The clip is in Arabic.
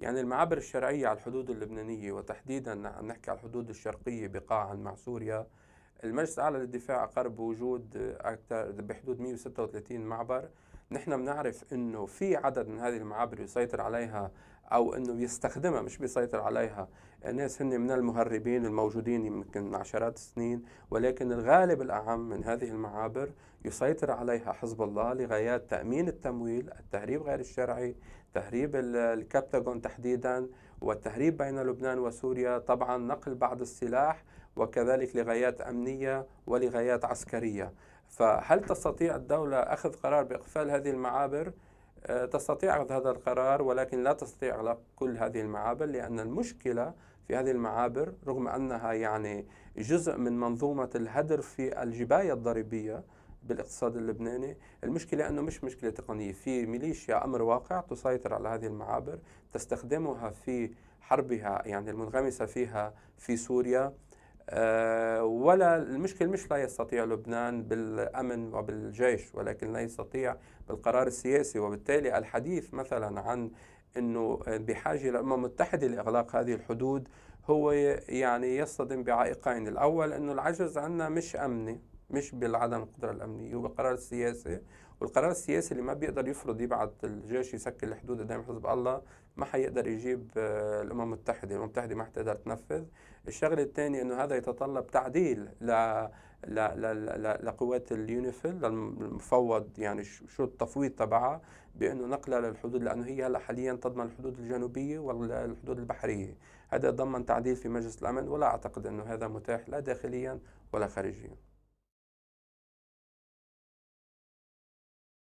يعني المعابر الشرعية على الحدود اللبنانية وتحديدا عم نحكي على الحدود الشرقية بقاعا مع سوريا المجلس الأعلى للدفاع أقر بوجود أكثر بحدود 136 معبر نحن بنعرف انه في عدد من هذه المعابر يسيطر عليها او انه بيستخدمها مش بيسيطر عليها الناس هن من المهربين الموجودين يمكن من عشرات السنين ولكن الغالب الاعم من هذه المعابر يسيطر عليها حزب الله لغايات تامين التمويل التهريب غير الشرعي تهريب الكابتاغون تحديدا والتهريب بين لبنان وسوريا طبعا نقل بعض السلاح وكذلك لغايات أمنية ولغايات عسكرية فهل تستطيع الدولة أخذ قرار بإقفال هذه المعابر؟ آه، تستطيع أخذ هذا القرار ولكن لا تستطيع أغلاق كل هذه المعابر لأن المشكلة في هذه المعابر رغم أنها يعني جزء من منظومة الهدر في الجباية الضريبية بالاقتصاد اللبناني المشكلة أنه مش مشكلة تقنية في ميليشيا أمر واقع تسيطر على هذه المعابر تستخدمها في حربها يعني المنغمسة فيها في سوريا آه، ولا المشكلة مش لا يستطيع لبنان بالأمن وبالجيش ولكن لا يستطيع بالقرار السياسي وبالتالي الحديث مثلا عن أنه بحاجة للأمم المتحدة لإغلاق هذه الحدود هو يعني يصطدم بعائقين الأول أنه العجز عندنا مش أمني مش بالعدم القدره الامنيه وبالقرار السياسي والقرار السياسي اللي ما بيقدر يفرض يبعث الجيش يسكر الحدود قدام حزب الله ما حيقدر يجيب آه، الامم المتحده، الامم المتحده ما حتقدر تنفذ، الشغله الثانيه انه هذا يتطلب تعديل ل لقوات اليونيفيل للمفوض يعني شو التفويض تبعها بانه نقلها للحدود لانه هي هلا حاليا تضمن الحدود الجنوبيه والحدود البحريه، هذا ضمن تعديل في مجلس الامن ولا اعتقد انه هذا متاح لا داخليا ولا خارجيا.